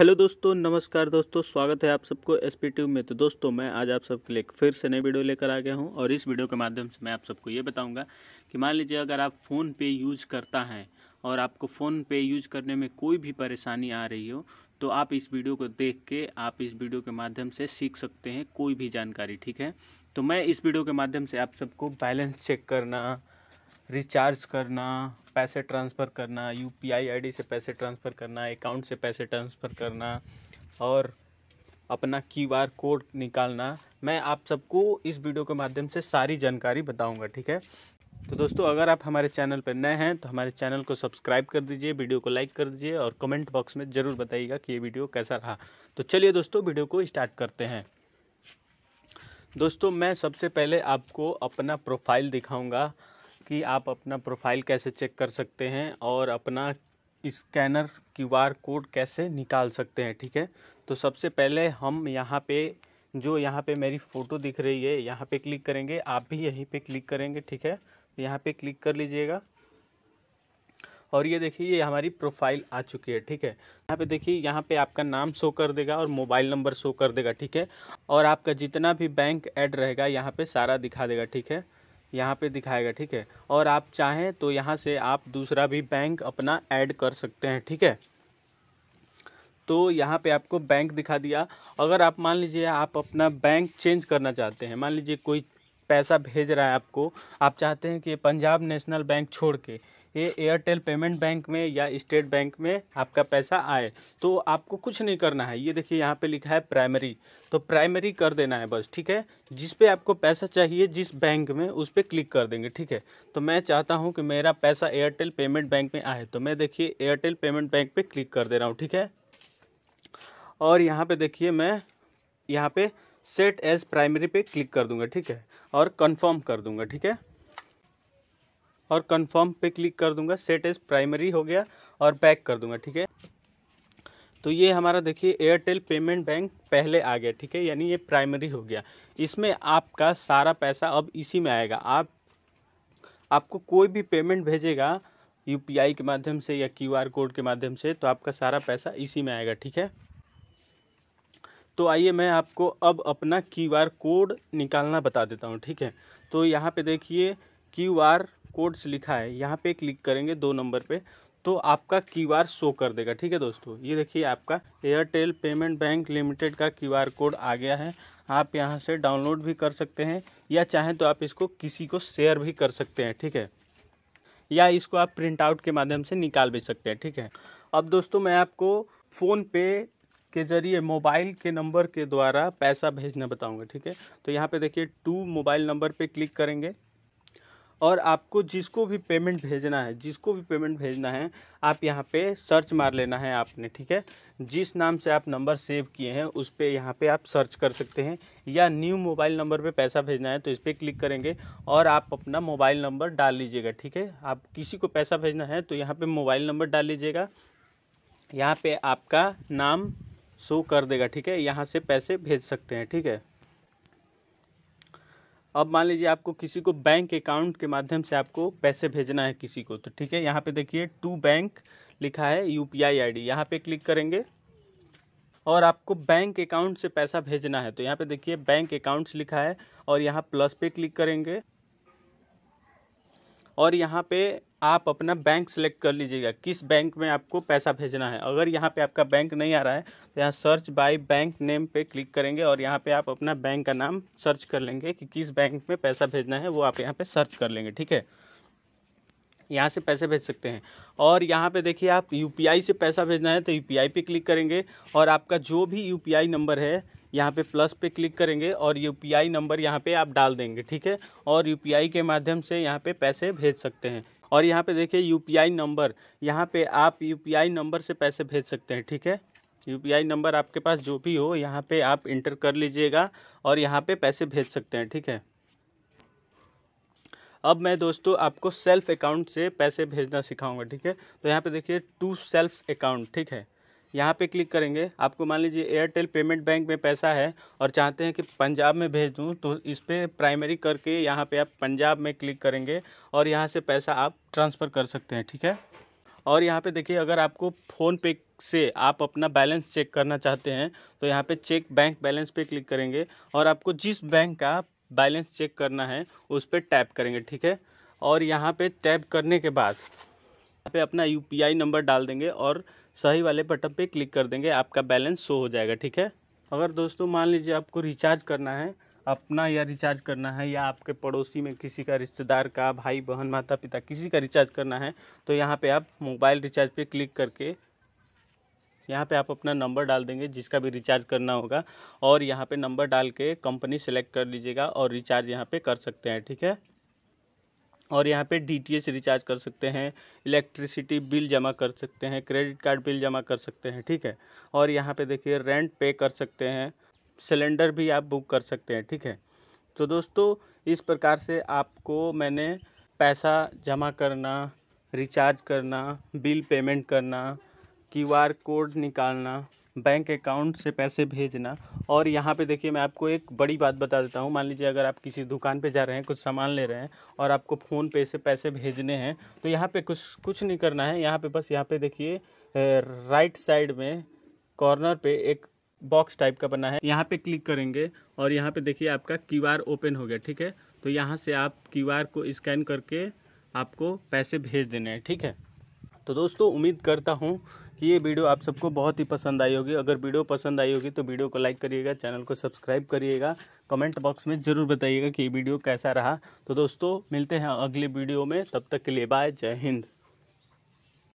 hello दोस्तों नमस्कार दोस्तों स्वागत है आप सबको एस पी ट्यूब में तो दोस्तों मैं आज आप सबके लिए फिर से नई वीडियो लेकर आ गया हूं और इस वीडियो के माध्यम से मैं आप सबको ये बताऊंगा कि मान लीजिए अगर आप फ़ोन पे यूज करता है और आपको फ़ोन पे यूज करने में कोई भी परेशानी आ रही हो तो आप इस वीडियो को देख के आप इस वीडियो के माध्यम से सीख सकते हैं कोई भी जानकारी ठीक है तो मैं इस वीडियो के माध्यम से आप सबको बैलेंस चेक करना रिचार्ज करना पैसे ट्रांसफ़र करना यू पी से पैसे ट्रांसफ़र करना अकाउंट से पैसे ट्रांसफ़र करना और अपना क्यू आर कोड निकालना मैं आप सबको इस वीडियो के माध्यम से सारी जानकारी बताऊंगा ठीक है तो दोस्तों अगर आप हमारे चैनल पर नए हैं तो हमारे चैनल को सब्सक्राइब कर दीजिए वीडियो को लाइक कर दीजिए और कमेंट बॉक्स में ज़रूर बताइएगा कि ये वीडियो कैसा रहा तो चलिए दोस्तों वीडियो को स्टार्ट करते हैं दोस्तों मैं सबसे पहले आपको अपना प्रोफाइल दिखाऊँगा कि आप अपना प्रोफाइल कैसे चेक कर सकते हैं और अपना स्कैनर क्यू आर कोड कैसे निकाल सकते हैं ठीक है तो सबसे पहले हम यहाँ पे जो यहाँ पे मेरी फ़ोटो दिख रही है यहाँ पे क्लिक करेंगे आप भी यहीं पे क्लिक करेंगे ठीक है यहाँ पे क्लिक कर लीजिएगा और ये देखिए ये हमारी प्रोफाइल आ चुकी है ठीक है यहाँ पे देखिए यहाँ पे आपका नाम शो कर देगा और मोबाइल नंबर शो कर देगा ठीक है और आपका जितना भी बैंक ऐड रहेगा यहाँ पे सारा दिखा देगा ठीक है यहाँ पे दिखाएगा ठीक है और आप चाहें तो यहाँ से आप दूसरा भी बैंक अपना ऐड कर सकते हैं ठीक है तो यहाँ पे आपको बैंक दिखा दिया अगर आप मान लीजिए आप अपना बैंक चेंज करना चाहते हैं मान लीजिए कोई पैसा भेज रहा है आपको आप चाहते हैं कि पंजाब नेशनल बैंक छोड़ के ये एयरटेल पेमेंट बैंक में या स्टेट बैंक में आपका पैसा आए तो आपको कुछ नहीं करना है ये देखिए यहाँ पे लिखा है प्राइमरी तो प्राइमरी कर देना है बस ठीक है जिस पे आपको पैसा चाहिए जिस बैंक में उस पर क्लिक कर देंगे ठीक है तो मैं चाहता हूँ कि मेरा पैसा एयरटेल पेमेंट बैंक में आए तो मैं देखिए एयरटेल पेमेंट बैंक पर क्लिक कर दे रहा हूँ ठीक है और यहाँ पर देखिए मैं यहाँ पर सेट एज प्राइमरी पर क्लिक कर दूँगा ठीक है और कन्फर्म कर दूँगा ठीक है और कंफर्म पे क्लिक कर दूंगा सेट एज प्राइमरी हो गया और बैक कर दूंगा ठीक है तो ये हमारा देखिए एयरटेल पेमेंट बैंक पहले आ गया ठीक है यानी ये प्राइमरी हो गया इसमें आपका सारा पैसा अब इसी में आएगा आप आपको कोई भी पेमेंट भेजेगा यू के माध्यम से या क्यू कोड के माध्यम से तो आपका सारा पैसा इसी में आएगा ठीक है तो आइए मैं आपको अब अपना क्यू कोड निकालना बता देता हूँ ठीक है तो यहाँ पे देखिए क्यू कोड्स लिखा है यहाँ पे क्लिक करेंगे दो नंबर पे तो आपका क्यू आर शो कर देगा ठीक है दोस्तों ये देखिए आपका एयरटेल पेमेंट बैंक लिमिटेड का क्यू आर कोड आ गया है आप यहाँ से डाउनलोड भी कर सकते हैं या चाहें तो आप इसको किसी को शेयर भी कर सकते हैं ठीक है या इसको आप प्रिंट आउट के माध्यम से निकाल भी सकते हैं ठीक है अब दोस्तों मैं आपको फ़ोन पे के ज़रिए मोबाइल के नंबर के द्वारा पैसा भेजना बताऊंगा ठीक है तो यहाँ पे देखिए टू मोबाइल नंबर पे क्लिक करेंगे और आपको जिसको भी पेमेंट भेजना है जिसको भी पेमेंट भेजना है आप यहाँ पे सर्च मार लेना है आपने ठीक है जिस नाम से आप नंबर सेव किए हैं उस पर यहाँ पे आप सर्च कर सकते हैं या न्यू मोबाइल नंबर पे पैसा भेजना है तो इस पर क्लिक करेंगे और आप अपना मोबाइल नंबर डाल लीजिएगा ठीक है आप किसी को पैसा भेजना है तो यहाँ पर मोबाइल नंबर डाल लीजिएगा यहाँ पर आपका नाम शो कर देगा ठीक है यहाँ से पैसे भेज सकते हैं ठीक है अब मान लीजिए आपको किसी को बैंक अकाउंट के माध्यम से आपको पैसे भेजना है किसी को तो ठीक है यहाँ पे देखिए टू बैंक लिखा है U P I I D यहाँ पर क्लिक करेंगे और आपको बैंक अकाउंट से पैसा भेजना है तो यहाँ पे देखिए बैंक अकाउंट्स लिखा है और यहाँ प्लस पे क्लिक करेंगे और यहाँ पे आप अपना बैंक सेलेक्ट कर लीजिएगा किस बैंक में आपको पैसा भेजना है अगर यहाँ पे आपका बैंक नहीं आ रहा है तो यहाँ सर्च बाय बैंक नेम पे क्लिक करेंगे और यहाँ पे आप अपना बैंक का नाम सर्च कर लेंगे कि किस बैंक में पैसा भेजना है वो आप यहाँ पे सर्च कर लेंगे ठीक है यहाँ से पैसे भेज सकते हैं और यहाँ पे देखिए आप यू से पैसा भेजना है तो यू पे क्लिक करेंगे और आपका जो भी यू नंबर है यहाँ पे प्लस पे क्लिक करेंगे और यूपीआई नंबर यहाँ पे आप डाल देंगे ठीक है और यूपीआई के माध्यम से यहाँ पे पैसे भेज सकते हैं और यहाँ पे देखिए यूपीआई नंबर यहाँ पे आप यूपीआई नंबर से पैसे भेज सकते हैं ठीक है यूपीआई नंबर आपके पास जो भी हो यहाँ पे आप इंटर कर लीजिएगा और यहाँ पे पैसे भेज सकते हैं ठीक है अब मैं दोस्तों आपको सेल्फ अकाउंट से पैसे भेजना सिखाऊंगा ठीक है तो यहाँ पे देखिए टू सेल्फ अकाउंट ठीक है यहाँ पे क्लिक करेंगे आपको मान लीजिए एयरटेल पेमेंट बैंक में पैसा है और चाहते हैं कि पंजाब में भेज दूँ तो इस पर प्राइमरी करके यहाँ पे आप पंजाब में क्लिक करेंगे और यहाँ से पैसा आप ट्रांसफ़र कर सकते हैं ठीक है और यहाँ पे देखिए अगर आपको फ़ोन पे से आप अपना बैलेंस चेक करना चाहते हैं तो यहाँ पर चेक बैंक बैलेंस पे क्लिक करेंगे और आपको जिस बैंक का बैलेंस चेक करना है उस पर टैप करेंगे ठीक है और यहाँ पर टैप करने के बाद यहाँ पे अपना यू नंबर डाल देंगे और सही वाले बटन पे क्लिक कर देंगे आपका बैलेंस शो हो जाएगा ठीक है अगर दोस्तों मान लीजिए आपको रिचार्ज करना है अपना या रिचार्ज करना है या आपके पड़ोसी में किसी का रिश्तेदार का भाई बहन माता पिता किसी का रिचार्ज करना है तो यहाँ पे आप मोबाइल रिचार्ज पे क्लिक करके यहाँ पे आप अपना नंबर डाल देंगे जिसका भी रिचार्ज करना होगा और यहाँ पे नंबर डाल के कंपनी सेलेक्ट कर लीजिएगा और रिचार्ज यहाँ पे कर सकते हैं ठीक है और यहाँ पे डीटीएच रिचार्ज कर सकते हैं इलेक्ट्रिसिटी बिल जमा कर सकते हैं क्रेडिट कार्ड बिल जमा कर सकते हैं ठीक है और यहाँ पे देखिए रेंट पे कर सकते हैं सिलेंडर भी आप बुक कर सकते हैं ठीक है तो दोस्तों इस प्रकार से आपको मैंने पैसा जमा करना रिचार्ज करना बिल पेमेंट करना क्यूआर कोड निकालना बैंक अकाउंट से पैसे भेजना और यहाँ पे देखिए मैं आपको एक बड़ी बात बता देता हूँ मान लीजिए अगर आप किसी दुकान पे जा रहे हैं कुछ सामान ले रहे हैं और आपको फ़ोन पे से पैसे भेजने हैं तो यहाँ पे कुछ कुछ नहीं करना है यहाँ पे बस यहाँ पे देखिए राइट साइड में कॉर्नर पे एक बॉक्स टाइप का बना है यहाँ पर क्लिक करेंगे और यहाँ पर देखिए आपका क्यू ओपन हो गया ठीक है तो यहाँ से आप क्यू को स्कैन करके आपको पैसे भेज देने हैं ठीक है तो दोस्तों उम्मीद करता हूँ कि ये वीडियो आप सबको बहुत ही पसंद आई होगी अगर वीडियो पसंद आई होगी तो वीडियो को लाइक करिएगा चैनल को सब्सक्राइब करिएगा कमेंट बॉक्स में ज़रूर बताइएगा कि ये वीडियो कैसा रहा तो दोस्तों मिलते हैं अगले वीडियो में तब तक के लिए बाय जय हिंद